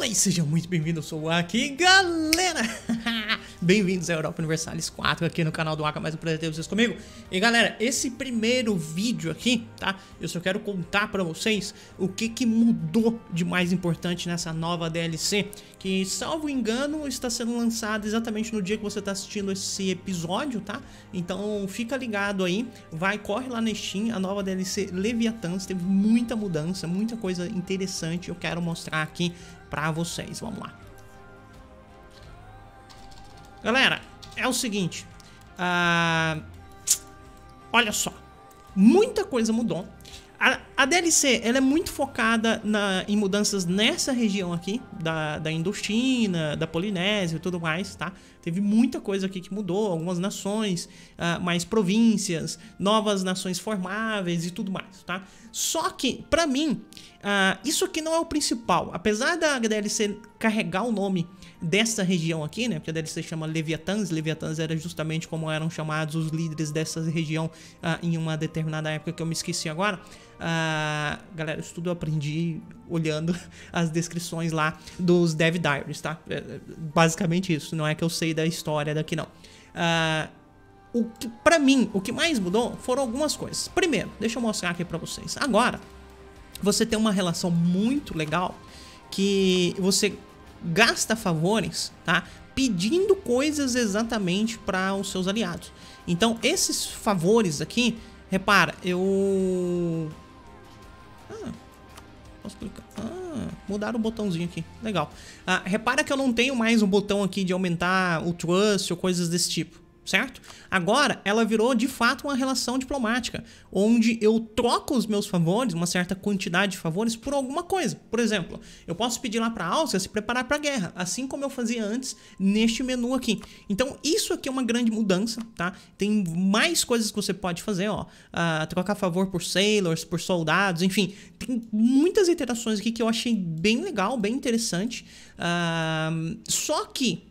Fala aí, seja muito bem-vindo, eu sou o Aki, galera! Bem-vindos à Europa Universalis 4 aqui no canal do Aka, mais um prazer ter vocês comigo. E galera, esse primeiro vídeo aqui, tá? Eu só quero contar pra vocês o que que mudou de mais importante nessa nova DLC, que salvo engano está sendo lançada exatamente no dia que você tá assistindo esse episódio, tá? Então fica ligado aí, vai, corre lá na Steam, a nova DLC Leviathans teve muita mudança, muita coisa interessante, eu quero mostrar aqui pra vocês, vamos lá. Galera, é o seguinte. Uh, olha só. Muita coisa mudou. A, a, DLC ela é muito focada na, em mudanças nessa região aqui, da, da Indochina, da Polinésia e tudo mais, tá? Teve muita coisa aqui que mudou, algumas nações, uh, mais províncias, novas nações formáveis e tudo mais, tá? Só que, para mim, uh, isso aqui não é o principal. Apesar da DLC carregar o nome dessa região aqui, né? Porque a DLC chama Leviatãs. Leviatãs era justamente como eram chamados os líderes dessa região uh, em uma determinada época que eu me esqueci agora. Uh, galera, isso tudo eu aprendi olhando as descrições lá dos Dev Diaries, tá? É, é basicamente isso. Não é que eu sei da história daqui, não. Uh, o que, pra mim, o que mais mudou foram algumas coisas. Primeiro, deixa eu mostrar aqui pra vocês. Agora, você tem uma relação muito legal que você gasta favores, tá? Pedindo coisas exatamente para os seus aliados. Então, esses favores aqui, repara, eu. Ah, posso clicar. Ah, mudaram o botãozinho aqui. Legal. Ah, repara que eu não tenho mais o um botão aqui de aumentar o trust ou coisas desse tipo certo? Agora ela virou de fato uma relação diplomática, onde eu troco os meus favores, uma certa quantidade de favores, por alguma coisa. Por exemplo, eu posso pedir lá para a Áustria se preparar para a guerra, assim como eu fazia antes neste menu aqui. Então isso aqui é uma grande mudança, tá? Tem mais coisas que você pode fazer, ó, uh, trocar favor por sailors, por soldados, enfim, tem muitas iterações aqui que eu achei bem legal, bem interessante. Uh, só que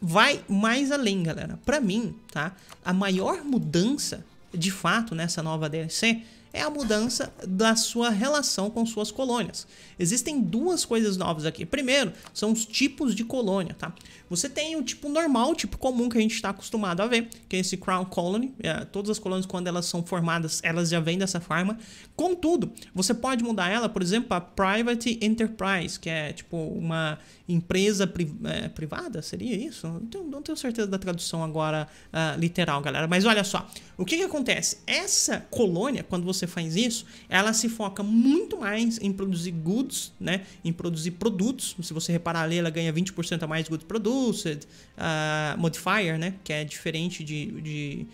vai mais além, galera. Para mim, tá? A maior mudança, de fato, nessa nova DLC é a mudança da sua relação com suas colônias. Existem duas coisas novas aqui. Primeiro, são os tipos de colônia, tá? Você tem o tipo normal, o tipo comum que a gente está acostumado a ver, que é esse Crown Colony. É, todas as colônias, quando elas são formadas, elas já vêm dessa forma. Contudo, você pode mudar ela, por exemplo, a Private Enterprise, que é tipo uma empresa pri é, privada, seria isso? Não tenho, não tenho, certeza da tradução agora uh, literal, galera. Mas olha só, o que, que acontece? Essa colônia, quando você você faz isso, ela se foca muito mais em produzir goods, né? Em produzir produtos. Se você reparar ali, ela ganha 20% a mais good produced, uh, modifier, né? Que é diferente de, de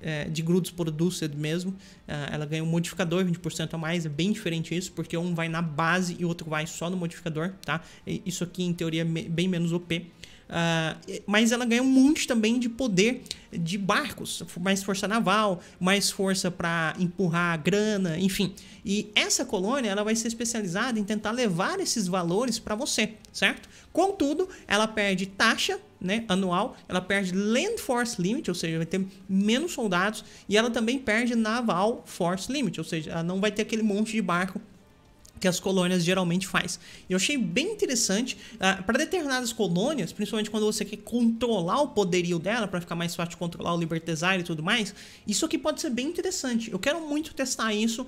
é, de goods produced mesmo, ah, ela ganha um modificador 20% a mais, é bem diferente isso, porque um vai na base e o outro vai só no modificador, tá? isso aqui, em teoria, é bem menos OP. Uh, mas ela ganha um monte também de poder de barcos, mais força naval, mais força para empurrar grana, enfim. E essa colônia ela vai ser especializada em tentar levar esses valores para você, certo? Contudo, ela perde taxa né, anual, ela perde Land Force Limit, ou seja, vai ter menos soldados, e ela também perde Naval Force Limit, ou seja, ela não vai ter aquele monte de barco que as colônias geralmente faz. E eu achei bem interessante uh, ah, para determinadas colônias, principalmente quando você quer controlar o poderio dela para ficar mais fácil de controlar o libertesar e tudo mais. Isso aqui pode ser bem interessante. Eu quero muito testar isso uh,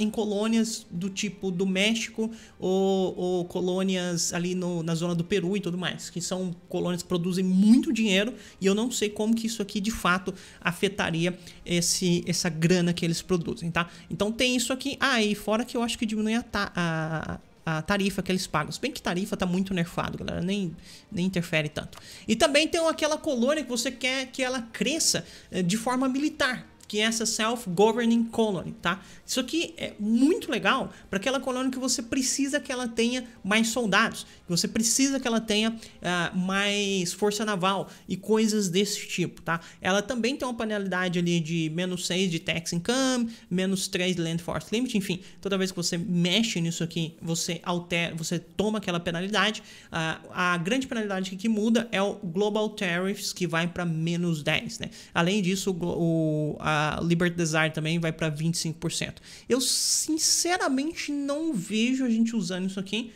em colônias do tipo do México ou, ou colônias ali no, na zona do Peru e tudo mais, que são colônias que produzem muito dinheiro e eu não sei como que isso aqui de fato afetaria esse essa grana que eles produzem, tá? Então tem isso aqui. Ah, e fora que eu acho que diminui a, ta a, a, tarifa que eles pagam. Se bem que tarifa tá muito nerfado, galera, nem, nem interfere tanto. E também tem aquela colônia que você quer que ela cresça eh, de forma militar que é essa self-governing colony, tá? Isso aqui é muito legal para aquela colônia que você precisa que ela tenha mais soldados, que você precisa que ela tenha uh, mais força naval e coisas desse tipo, tá? Ela também tem uma penalidade ali de menos 6 de tax income, menos 3 de land force limit, enfim, toda vez que você mexe nisso aqui, você altera, você toma aquela penalidade. Uh, a grande penalidade que muda é o global tariffs que vai para menos 10, né? Além disso, o, o a, Liberty Design também vai para 25%. Eu sinceramente não vejo a gente usando isso aqui.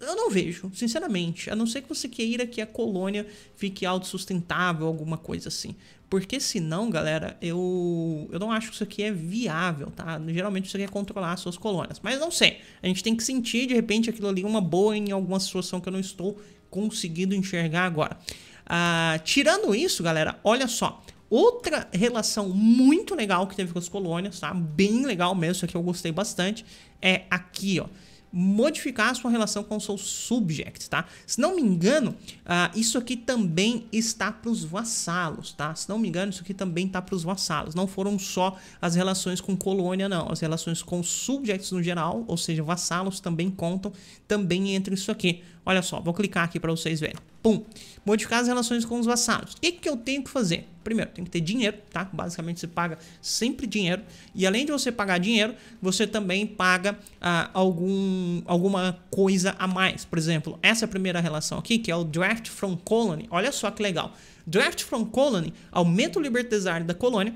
Eu não vejo, sinceramente. A não ser que você queira que a colônia fique autossustentável, alguma coisa assim. Porque senão, galera, eu, eu não acho que isso aqui é viável, tá? Geralmente você quer controlar as suas colônias. Mas não sei. A gente tem que sentir, de repente, aquilo ali uma boa em alguma situação que eu não estou conseguindo enxergar agora. Ah, tirando isso, galera, olha só. Outra relação muito legal que teve com as colônias, tá? Bem legal mesmo, isso aqui eu gostei bastante, é aqui, ó modificar a sua relação com o seu subject, tá? Se não me engano, uh, isso aqui também está para os vassalos, tá? Se não me engano, isso aqui também está para os vassalos. Não foram só as relações com colônia, não. As relações com subjects no geral, ou seja, vassalos, também contam, também entra isso aqui. Olha só, vou clicar aqui para vocês verem. Pum. Modificar as relações com os vassalos. O que, que eu tenho que fazer? Primeiro, tem que ter dinheiro, tá? Basicamente, você paga sempre dinheiro. E além de você pagar dinheiro, você também paga ah, algum, alguma coisa a mais. Por exemplo, essa primeira relação aqui, que é o Draft from Colony. Olha só que legal. Draft from Colony aumenta o libertariedade da colônia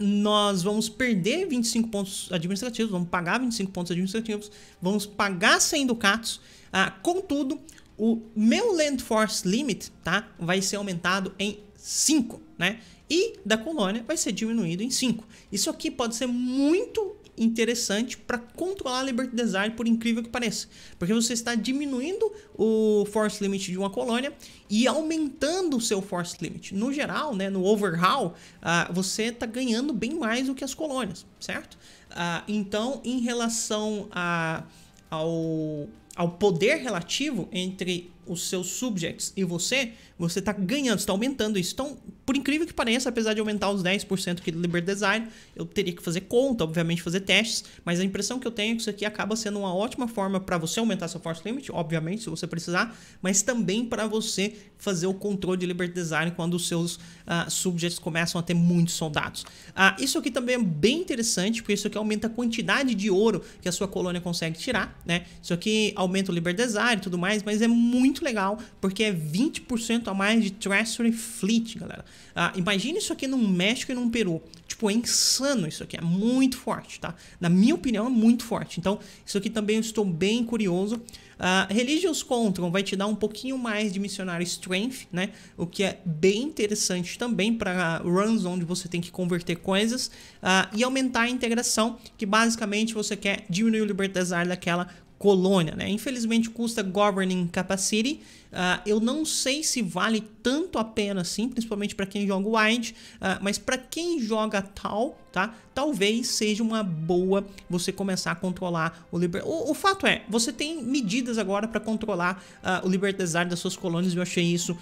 nós vamos perder 25 pontos administrativos, vamos pagar 25 pontos administrativos, vamos pagar 100 ducatos ah, contudo, o meu Land Force Limit tá, vai ser aumentado em 5, né? E da colônia vai ser diminuído em 5. Isso aqui pode ser muito interessante para controlar a Liberty Design, por incrível que pareça. Porque você está diminuindo o Force Limit de uma colônia e aumentando o seu Force Limit. No geral, né, no overhaul, uh, você está ganhando bem mais do que as colônias, certo? Uh, então, em relação a, ao ao poder relativo entre os seus subjects e você, você está ganhando, está aumentando isso. Então, por incrível que pareça, apesar de aumentar os 10% aqui do Liber Design, eu teria que fazer conta, obviamente fazer testes, mas a impressão que eu tenho é que isso aqui acaba sendo uma ótima forma para você aumentar seu force limit, obviamente, se você precisar, mas também para você fazer o controle de Liber Design quando os seus uh, subjects começam a ter muitos soldados. Uh, isso aqui também é bem interessante, porque isso aqui aumenta a quantidade de ouro que a sua colônia consegue tirar, né? Isso aqui aumenta o Liber Design e tudo mais, mas é muito muito legal, porque é 20% a mais de Treasury Fleet, galera. Ah, imagine isso aqui no México e no Peru. Tipo, é insano isso aqui, é muito forte, tá? Na minha opinião, é muito forte. Então, isso aqui também eu estou bem curioso. Uh, Religious Control vai te dar um pouquinho mais de Missionário Strength, né? O que é bem interessante também para runs onde você tem que converter coisas uh, e aumentar a integração, que basicamente você quer diminuir o libertazar daquela colônia, né? Infelizmente custa Governing Capacity. Uh, eu não sei se vale tanto a pena assim, principalmente para quem joga Wide, uh, mas para quem joga Tal, tá? Talvez seja uma boa você começar a controlar o Liber... O, o fato é, você tem medidas agora para controlar uh, o Libertizar das suas colônias, eu achei isso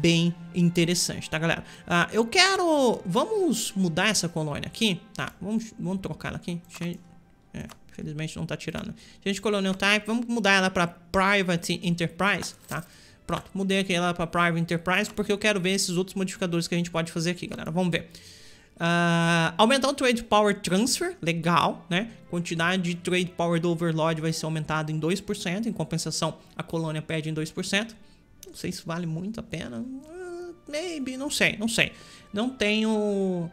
bem interessante, tá, galera? eu quero... Vamos mudar essa colônia aqui, tá? Vamos, vamos trocar ela aqui. Deixa... É. Infelizmente não tá tirando. A gente colou new type, vamos mudar ela para private enterprise, tá? Pronto, mudei aqui ela para private enterprise porque eu quero ver esses outros modificadores que a gente pode fazer aqui, galera. Vamos ver. Uh, aumentar o Trade Power Transfer, legal, né? Quantidade de Trade Power do Overlord vai ser aumentada em 2%, em compensação a colônia pede em 2%. Não sei se vale muito a pena, uh, maybe, não sei, não sei. Não tenho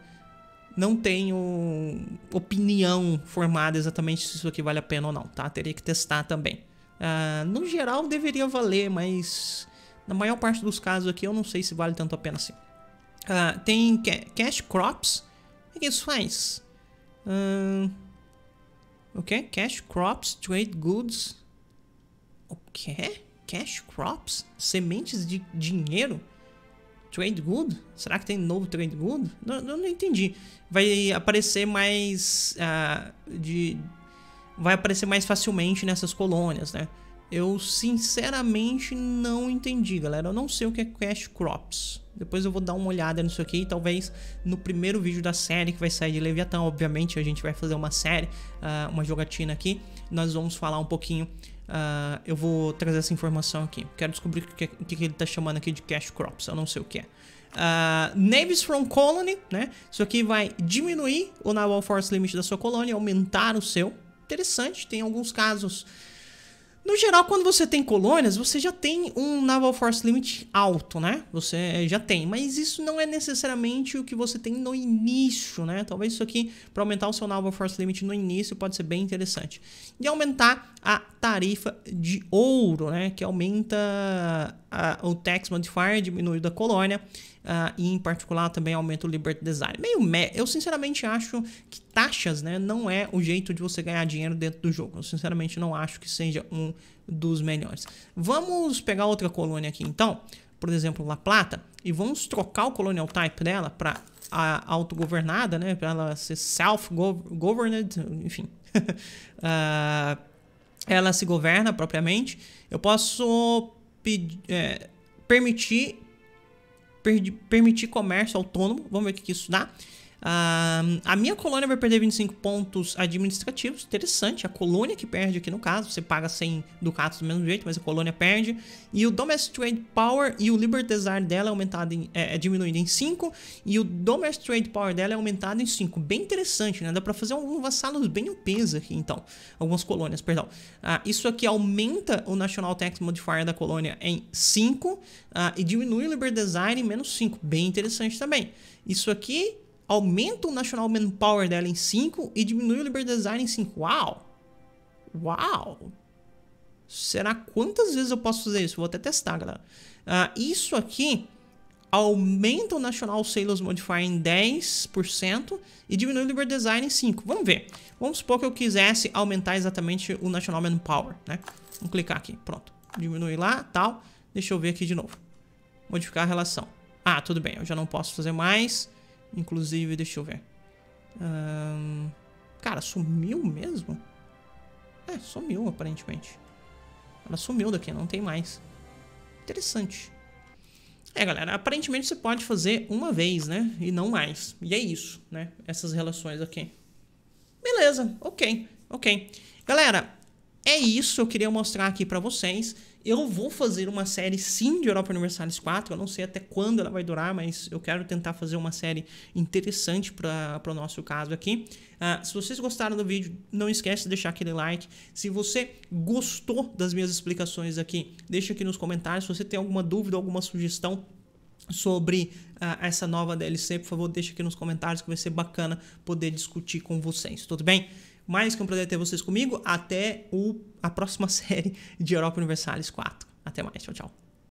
não tenho opinião formada exatamente se isso aqui vale a pena ou não, tá? Teria que testar também. Uh, no geral, deveria valer, mas na maior parte dos casos aqui eu não sei se vale tanto a pena assim. Uh, tem cash crops. O que isso faz? Uh, ah, ok, cash crops, trade goods. O okay. quê? Cash crops? Sementes de dinheiro? Trade Good? Será que tem novo Trade Good? Não, não, entendi. Vai aparecer mais ah, de... Vai aparecer mais facilmente nessas colônias, né? Eu sinceramente não entendi, galera. Eu não sei o que é Cash Crops. Depois eu vou dar uma olhada nisso aqui e talvez no primeiro vídeo da série que vai sair de Leviatã. Obviamente a gente vai fazer uma série, ah, uma jogatina aqui. Nós vamos falar um pouquinho Uh, eu vou trazer essa informação aqui. Quero descobrir o que, que, que, ele está chamando aqui de cash crops. Eu não sei o que é. Uh, navies from colony, né? Isso aqui vai diminuir o naval force limit da sua colônia, aumentar o seu. Interessante, tem alguns casos. No geral, quando você tem colônias, você já tem um naval force limit alto, né? Você já tem, mas isso não é necessariamente o que você tem no início, né? Talvez isso aqui para aumentar o seu naval force limit no início pode ser bem interessante. E aumentar a tarifa de ouro, né, que aumenta a, o tax modifier, diminui da colônia, uh, e em particular também aumenta o liberty design. Meio me... Eu sinceramente acho que taxas né, não é o jeito de você ganhar dinheiro dentro do jogo. Eu sinceramente não acho que seja um dos melhores. Vamos pegar outra colônia aqui então, por exemplo, La Plata, e vamos trocar o colonial type dela para a autogovernada, né, para ela ser self-governed, enfim. uh, ela se governa propriamente, eu posso pedir, é, permitir, per, permitir comércio autônomo, vamos ver o que isso dá. Uh, a minha colônia vai perder 25 pontos administrativos. Interessante, a colônia que perde aqui no caso. Você paga 100 ducatos do mesmo jeito, mas a colônia perde. E o Domestic Trade Power e o Liberty Desire dela é, aumentado em, é, é, diminuído em 5. E o Domestic Trade Power dela é aumentado em 5. Bem interessante, né? Dá pra fazer alguns vassalos bem UPs aqui, então. Algumas colônias, perdão. Uh, isso aqui aumenta o National Tax Modifier da colônia em 5. Uh, ah, e diminui o Liberty Desire em menos 5. Bem interessante também. Isso aqui aumenta o National Manpower dela em 5 e diminui o Liber Design em 5. Uau! Uau! Será quantas vezes eu posso fazer isso? Vou até testar, galera. Uh, isso aqui aumenta o National Sales Modifier em 10% e diminui o Liber Design em 5%. Vamos ver. Vamos supor que eu quisesse aumentar exatamente o National Manpower, né? Vamos clicar aqui, pronto. Diminui lá, tal. Deixa eu ver aqui de novo. Modificar a relação. Ah, tudo bem, eu já não posso fazer mais. Inclusive, deixa eu ver. Um, cara, sumiu mesmo? É, sumiu aparentemente. Ela sumiu daqui, não tem mais. Interessante. É, galera, aparentemente você pode fazer uma vez, né? E não mais. E é isso, né? Essas relações aqui. Beleza, ok, ok. Galera, é isso. Eu queria mostrar aqui pra vocês. Eu vou fazer uma série sim de Europa Universalis 4. Eu não sei até quando ela vai durar, mas eu quero tentar fazer uma série interessante para o nosso caso aqui. Uh, se vocês gostaram do vídeo, não esquece de deixar aquele like. Se você gostou das minhas explicações aqui, deixa aqui nos comentários. Se você tem alguma dúvida, alguma sugestão, sobre uh, essa nova DLC, por favor, deixa aqui nos comentários que vai ser bacana poder discutir com vocês, tudo bem? Mais que um prazer ter vocês comigo. Até o, a próxima série de Europa Universalis 4. Até mais. Tchau, tchau.